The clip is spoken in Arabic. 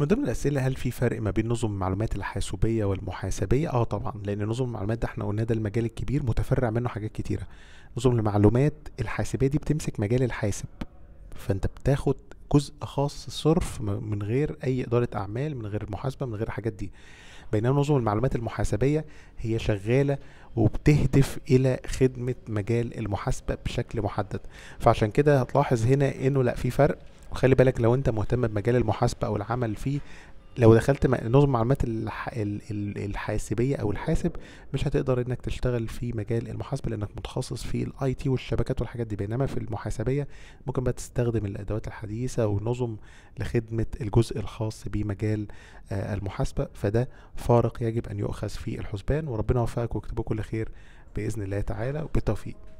من ضمن الأسئلة هل في فرق ما بين نظم المعلومات الحاسوبية والمحاسبية؟ اه طبعا لأن نظم المعلومات ده احنا قلنا ده المجال الكبير متفرع منه حاجات كتيرة نظم المعلومات الحاسبية دي بتمسك مجال الحاسب فانت بتاخد جزء خاص صرف من غير اي اداره اعمال من غير محاسبه من غير الحاجات دي بينما نظم المعلومات المحاسبيه هي شغاله وبتهدف الى خدمه مجال المحاسبه بشكل محدد فعشان كده هتلاحظ هنا انه لا في فرق وخلي بالك لو انت مهتم بمجال المحاسبه او العمل فيه لو دخلت نظم معلومات الحاسبيه او الحاسب مش هتقدر انك تشتغل في مجال المحاسبه لانك متخصص في الاي تي والشبكات والحاجات دي بينما في المحاسبيه ممكن بقى تستخدم الادوات الحديثه والنظم لخدمه الجزء الخاص بمجال آه، المحاسبه فده فارق يجب ان يؤخذ في الحسبان وربنا يوفقك كل خير باذن الله تعالى وبالتوفيق